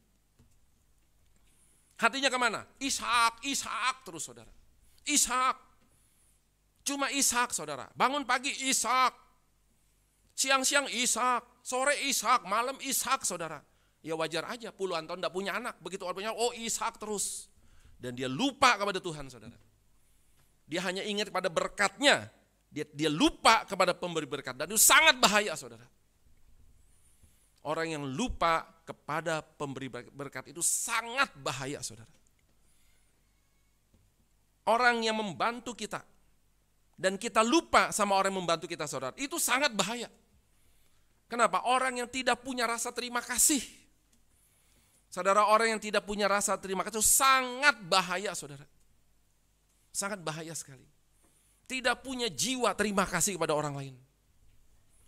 Hatinya kemana? Ishak, Ishak terus saudara. Ishak. Cuma Ishak saudara. Bangun pagi Ishak. Siang-siang Ishak. Sore Ishak, malam Ishak saudara. Ya wajar aja puluhan tahun tidak punya anak. Begitu orang punya, oh Ishak terus. Dan dia lupa kepada Tuhan saudara. Dia hanya ingat pada berkatnya. Dia, dia lupa kepada pemberi berkat. Dan itu sangat bahaya saudara. Orang yang lupa kepada pemberi berkat itu sangat bahaya, saudara. Orang yang membantu kita dan kita lupa sama orang yang membantu kita, saudara, itu sangat bahaya. Kenapa? Orang yang tidak punya rasa terima kasih. Saudara, orang yang tidak punya rasa terima kasih itu sangat bahaya, saudara. Sangat bahaya sekali. Tidak punya jiwa terima kasih kepada orang lain.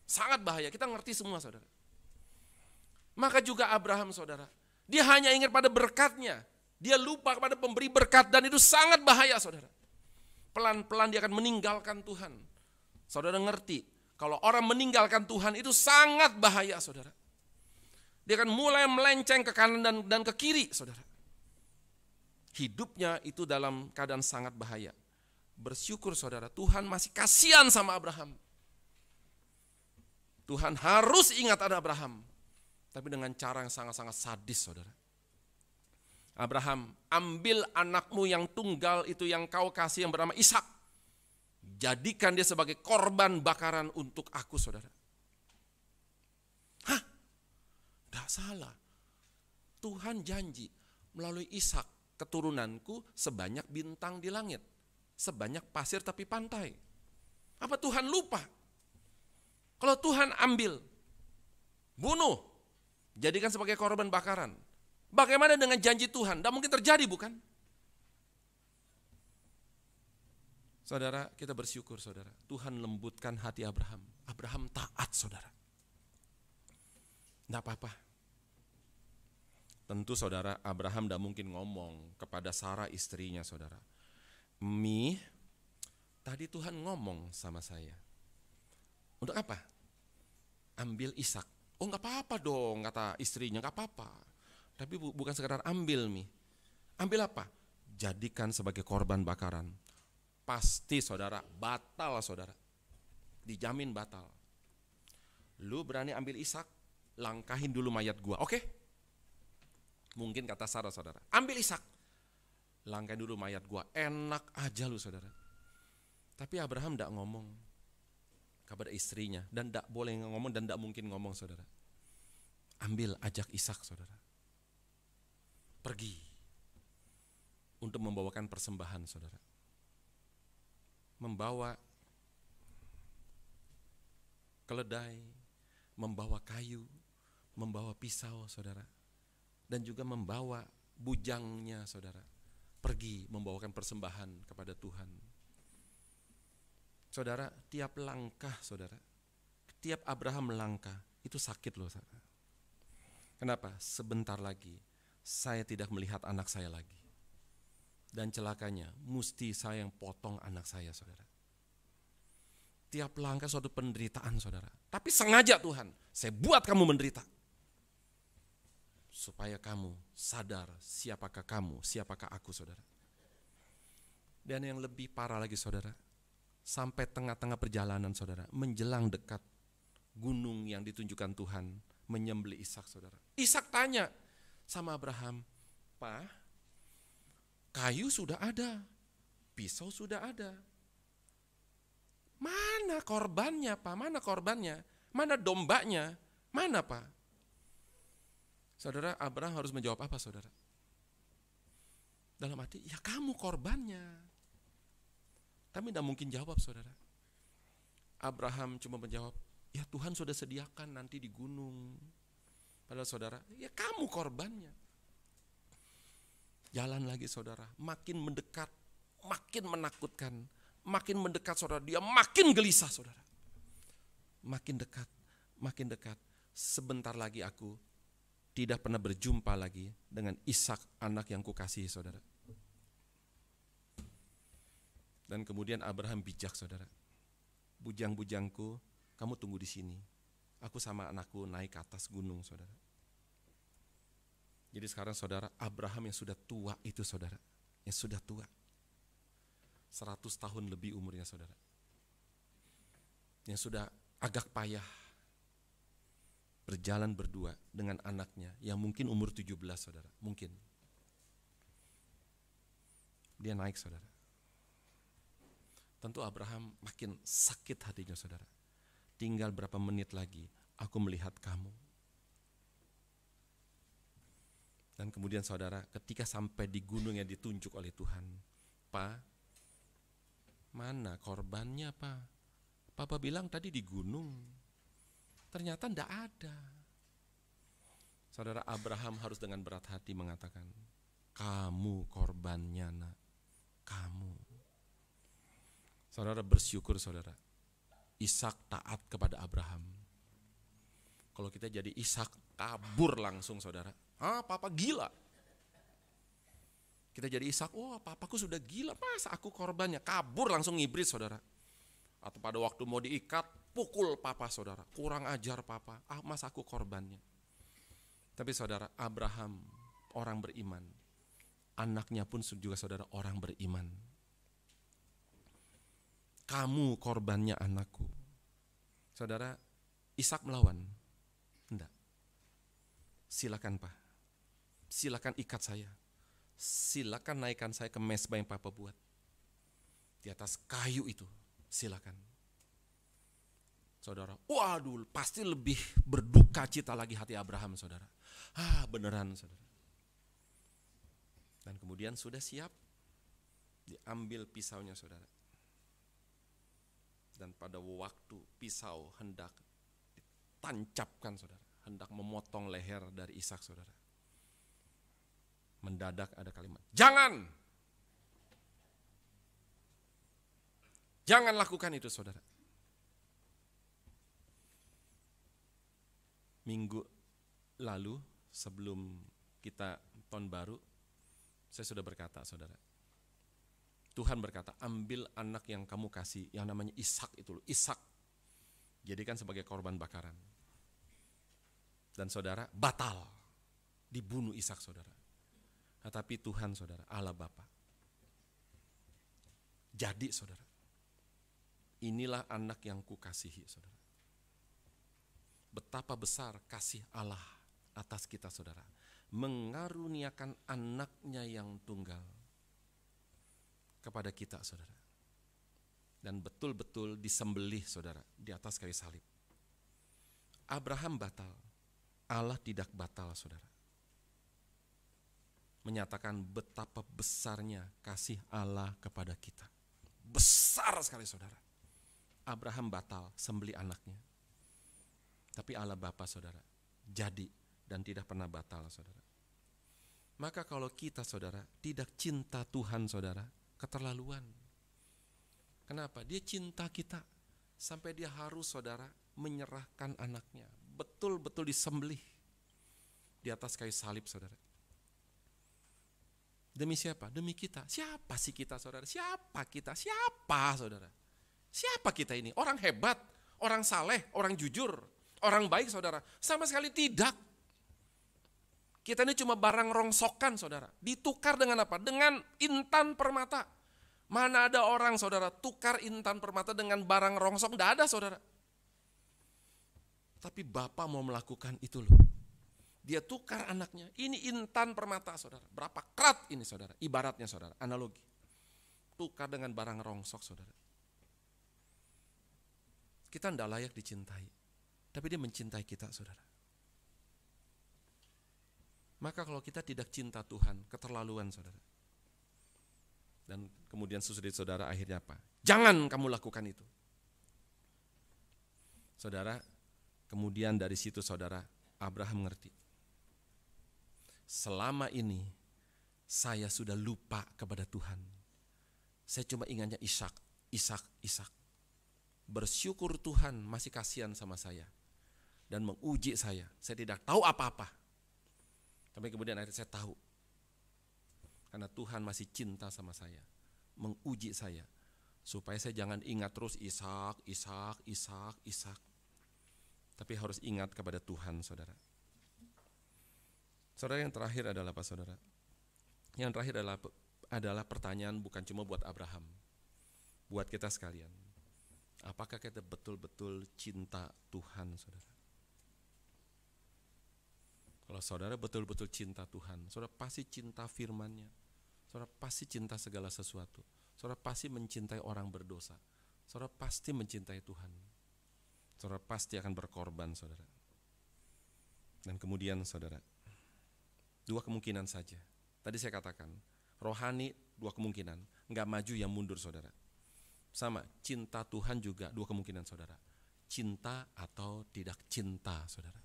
Sangat bahaya, kita ngerti semua saudara. Maka juga Abraham saudara, dia hanya ingat pada berkatnya. Dia lupa kepada pemberi berkat dan itu sangat bahaya saudara. Pelan-pelan dia akan meninggalkan Tuhan. Saudara ngerti, kalau orang meninggalkan Tuhan itu sangat bahaya saudara. Dia akan mulai melenceng ke kanan dan, dan ke kiri saudara. Hidupnya itu dalam keadaan sangat bahaya. Bersyukur saudara, Tuhan masih kasihan sama Abraham. Tuhan harus ingat ada Abraham tapi dengan cara yang sangat-sangat sadis, saudara. Abraham, ambil anakmu yang tunggal itu yang kau kasih yang bernama Ishak. Jadikan dia sebagai korban bakaran untuk aku, saudara. Hah? Tidak salah. Tuhan janji melalui Ishak keturunanku sebanyak bintang di langit. Sebanyak pasir tapi pantai. Apa Tuhan lupa? Kalau Tuhan ambil, bunuh, Jadikan sebagai korban bakaran. Bagaimana dengan janji Tuhan? Tidak mungkin terjadi, bukan? Saudara, kita bersyukur, saudara. Tuhan lembutkan hati Abraham. Abraham taat, saudara. Tidak apa-apa. Tentu, saudara, Abraham tidak mungkin ngomong kepada Sarah istrinya, saudara. Mi, tadi Tuhan ngomong sama saya. Untuk apa? Ambil Ishak. Oh nggak apa-apa dong kata istrinya nggak apa-apa. Tapi bu bukan sekedar ambil mi, Ambil apa? Jadikan sebagai korban bakaran. Pasti saudara batal saudara. Dijamin batal. Lu berani ambil Ishak, langkahin dulu mayat gua. Oke? Okay? Mungkin kata Sarah saudara. Ambil Ishak. Langkahin dulu mayat gua. Enak aja lu saudara. Tapi Abraham tidak ngomong kepada istrinya dan tidak boleh ngomong dan tidak mungkin ngomong saudara. Ambil ajak Ishak saudara. Pergi untuk membawakan persembahan saudara. Membawa keledai, membawa kayu, membawa pisau saudara. Dan juga membawa bujangnya saudara. Pergi membawakan persembahan kepada Tuhan Saudara, tiap langkah saudara, tiap Abraham melangkah, itu sakit loh. Kenapa? Sebentar lagi, saya tidak melihat anak saya lagi. Dan celakanya, mesti saya yang potong anak saya, saudara. Tiap langkah suatu penderitaan, saudara. Tapi sengaja Tuhan, saya buat kamu menderita. Supaya kamu sadar siapakah kamu, siapakah aku, saudara. Dan yang lebih parah lagi, saudara, sampai tengah-tengah perjalanan saudara, menjelang dekat gunung yang ditunjukkan Tuhan, menyembeli Ishak saudara. Ishak tanya sama Abraham, "Pa, kayu sudah ada, pisau sudah ada. Mana korbannya, Pak? Mana korbannya? Mana dombanya? Mana, Pak?" Saudara Abraham harus menjawab apa, Saudara? Dalam hati, "Ya kamu korbannya." Kami tidak mungkin jawab, saudara. Abraham cuma menjawab, ya Tuhan sudah sediakan nanti di gunung. Padahal saudara, ya kamu korbannya. Jalan lagi saudara, makin mendekat, makin menakutkan. Makin mendekat saudara, dia makin gelisah saudara. Makin dekat, makin dekat. Sebentar lagi aku tidak pernah berjumpa lagi dengan Ishak anak yang kukasihi saudara. Dan kemudian Abraham bijak saudara. Bujang-bujangku, kamu tunggu di sini. Aku sama anakku naik ke atas gunung saudara. Jadi sekarang saudara, Abraham yang sudah tua itu saudara. Yang sudah tua. 100 tahun lebih umurnya saudara. Yang sudah agak payah. Berjalan berdua dengan anaknya yang mungkin umur 17 saudara. Mungkin. Dia naik saudara Tentu Abraham makin sakit hatinya saudara. Tinggal berapa menit lagi aku melihat kamu. Dan kemudian saudara ketika sampai di gunung yang ditunjuk oleh Tuhan. Pak, mana korbannya pak? Papa bilang tadi di gunung. Ternyata tidak ada. Saudara Abraham harus dengan berat hati mengatakan, kamu korbannya nak, kamu. Saudara bersyukur saudara. Ishak taat kepada Abraham. Kalau kita jadi Ishak kabur langsung saudara. Ah papa gila. Kita jadi Ishak, wah oh, papaku sudah gila, masa aku korbannya? Kabur langsung ngibrit saudara. Atau pada waktu mau diikat, pukul papa saudara. Kurang ajar papa, ah masa aku korbannya? Tapi saudara, Abraham orang beriman. Anaknya pun juga saudara orang beriman kamu korbannya anakku. Saudara, Ishak melawan. Enggak. Silakan Pak. Silakan ikat saya. Silakan naikkan saya ke mesbah yang Papa buat. Di atas kayu itu. Silakan. Saudara, waduh pasti lebih berduka cita lagi hati Abraham saudara. Ah beneran saudara. Dan kemudian sudah siap diambil pisaunya saudara dan pada waktu pisau hendak ditancapkan saudara, hendak memotong leher dari Ishak saudara. Mendadak ada kalimat, jangan! Jangan lakukan itu saudara. Minggu lalu sebelum kita tahun baru, saya sudah berkata saudara, Tuhan berkata, ambil anak yang kamu kasih, yang namanya Ishak itu loh, Ishak. Jadikan sebagai korban bakaran. Dan saudara, batal. Dibunuh Ishak saudara. Tetapi nah, Tuhan saudara, Allah Bapa. Jadi saudara, inilah anak yang kukasihi saudara. Betapa besar kasih Allah atas kita saudara. Mengaruniakan anaknya yang tunggal kepada kita, saudara. Dan betul-betul disembelih, saudara, di atas kayu salib. Abraham batal, Allah tidak batal, saudara. Menyatakan betapa besarnya kasih Allah kepada kita. Besar sekali, saudara. Abraham batal sembeli anaknya. Tapi Allah Bapa saudara, jadi dan tidak pernah batal saudara. Maka kalau kita saudara tidak cinta Tuhan saudara, keterlaluan. Kenapa? Dia cinta kita sampai dia harus saudara menyerahkan anaknya, betul-betul disembelih di atas kayu salib saudara. Demi siapa? Demi kita. Siapa sih kita saudara? Siapa kita? Siapa saudara? Siapa kita ini? Orang hebat, orang saleh, orang jujur, orang baik saudara. Sama sekali tidak. Kita ini cuma barang rongsokan saudara. Ditukar dengan apa? Dengan intan permata. Mana ada orang saudara tukar intan permata dengan barang rongsok? Tidak ada saudara. Tapi bapak mau melakukan itu loh. Dia tukar anaknya. Ini intan permata saudara. Berapa krat ini saudara. Ibaratnya saudara. Analogi. Tukar dengan barang rongsok saudara. Kita tidak layak dicintai. Tapi dia mencintai kita saudara. Maka kalau kita tidak cinta Tuhan, keterlaluan saudara. Dan kemudian susudit saudara akhirnya apa? Jangan kamu lakukan itu. Saudara, kemudian dari situ saudara, Abraham mengerti. Selama ini saya sudah lupa kepada Tuhan. Saya cuma ingatnya Ishak, Ishak, Ishak. Bersyukur Tuhan masih kasihan sama saya dan menguji saya. Saya tidak tahu apa-apa tapi kemudian akhirnya saya tahu karena Tuhan masih cinta sama saya, menguji saya supaya saya jangan ingat terus Ishak, Ishak, Ishak, Ishak. Tapi harus ingat kepada Tuhan, Saudara. Saudara yang terakhir adalah apa, Saudara? Yang terakhir adalah adalah pertanyaan bukan cuma buat Abraham. Buat kita sekalian. Apakah kita betul-betul cinta Tuhan, Saudara? Kalau saudara betul-betul cinta Tuhan, saudara pasti cinta firman-Nya. Saudara pasti cinta segala sesuatu. Saudara pasti mencintai orang berdosa. Saudara pasti mencintai Tuhan. Saudara pasti akan berkorban, saudara. Dan kemudian, saudara, dua kemungkinan saja. Tadi saya katakan, rohani dua kemungkinan, Enggak maju yang mundur, saudara. Sama, cinta Tuhan juga dua kemungkinan, saudara. Cinta atau tidak cinta, saudara.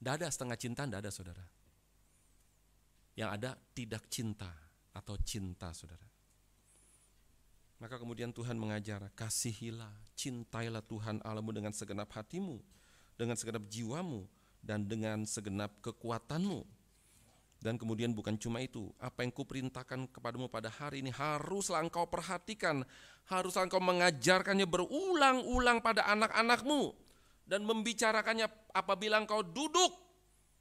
Tidak ada setengah cinta, tidak ada saudara. Yang ada tidak cinta atau cinta saudara. Maka kemudian Tuhan mengajar, kasihilah, cintailah Tuhan Allahmu dengan segenap hatimu, dengan segenap jiwamu, dan dengan segenap kekuatanmu. Dan kemudian bukan cuma itu, apa yang kuperintahkan kepadamu pada hari ini haruslah engkau perhatikan, haruslah engkau mengajarkannya berulang-ulang pada anak-anakmu dan membicarakannya apabila engkau duduk,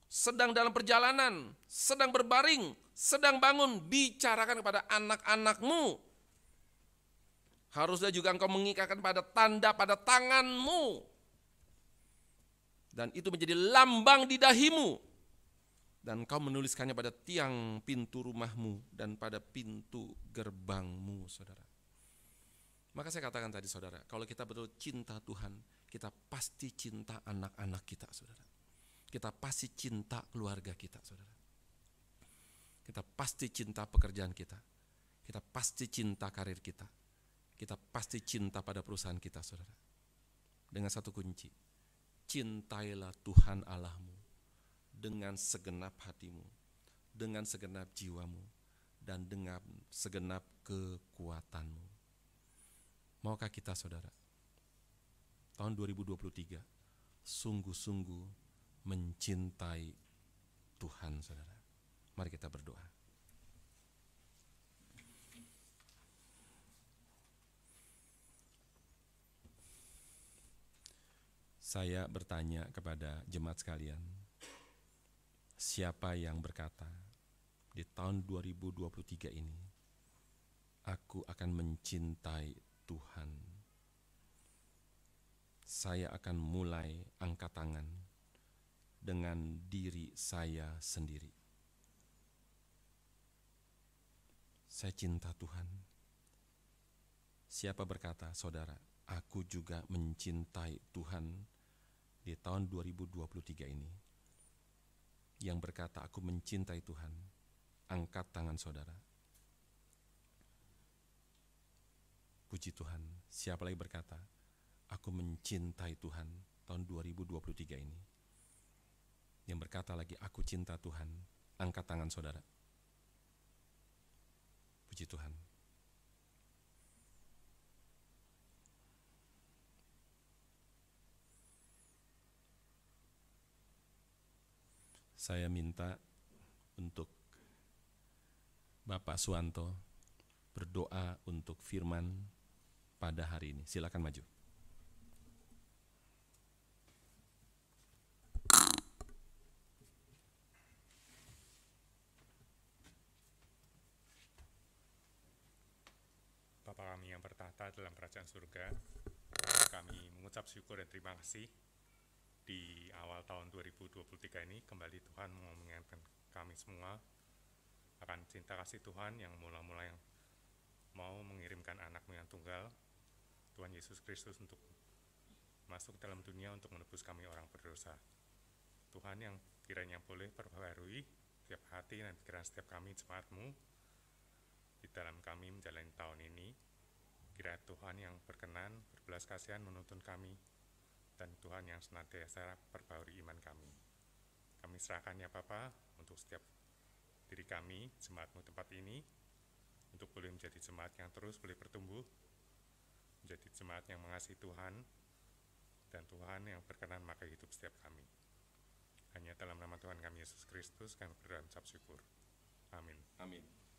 sedang dalam perjalanan, sedang berbaring, sedang bangun, bicarakan kepada anak-anakmu. haruslah juga engkau mengikatkan pada tanda pada tanganmu. Dan itu menjadi lambang di dahimu. Dan engkau menuliskannya pada tiang pintu rumahmu dan pada pintu gerbangmu, saudara. Maka saya katakan tadi saudara, kalau kita betul cinta Tuhan, kita pasti cinta anak-anak kita, saudara. Kita pasti cinta keluarga kita, saudara. Kita pasti cinta pekerjaan kita. Kita pasti cinta karir kita. Kita pasti cinta pada perusahaan kita, saudara. Dengan satu kunci, cintailah Tuhan Allahmu dengan segenap hatimu, dengan segenap jiwamu, dan dengan segenap kekuatanmu. Maukah kita, saudara, tahun 2023 sungguh-sungguh mencintai Tuhan saudara. Mari kita berdoa. Saya bertanya kepada jemaat sekalian, siapa yang berkata di tahun 2023 ini, aku akan mencintai Tuhan saya akan mulai angkat tangan dengan diri saya sendiri. Saya cinta Tuhan. Siapa berkata, saudara, aku juga mencintai Tuhan di tahun 2023 ini. Yang berkata, aku mencintai Tuhan. Angkat tangan saudara. Puji Tuhan, siapa lagi berkata, aku mencintai Tuhan tahun 2023 ini. Yang berkata lagi, aku cinta Tuhan, angkat tangan saudara. Puji Tuhan. Saya minta untuk Bapak Suwanto berdoa untuk firman pada hari ini. Silakan maju. kita dalam kerajaan surga. Kami mengucap syukur dan terima kasih di awal tahun 2023 ini kembali Tuhan mau mengingatkan kami semua akan cinta kasih Tuhan yang mula-mula yang mau mengirimkan anakmu yang tunggal Tuhan Yesus Kristus untuk masuk dalam dunia untuk menebus kami orang berdosa. Tuhan yang kiranya boleh perbaharui setiap hati dan pikiran setiap kami jemaatmu di dalam kami menjalani tahun ini kiranya Tuhan yang berkenan, berbelas kasihan menuntun kami, dan Tuhan yang senantiasa perbaharui iman kami. Kami serahkan ya Bapa untuk setiap diri kami, jemaatmu tempat ini, untuk boleh menjadi jemaat yang terus boleh bertumbuh, menjadi jemaat yang mengasihi Tuhan, dan Tuhan yang berkenan maka hidup setiap kami. Hanya dalam nama Tuhan kami Yesus Kristus kami berdoa syukur. Amin. Amin.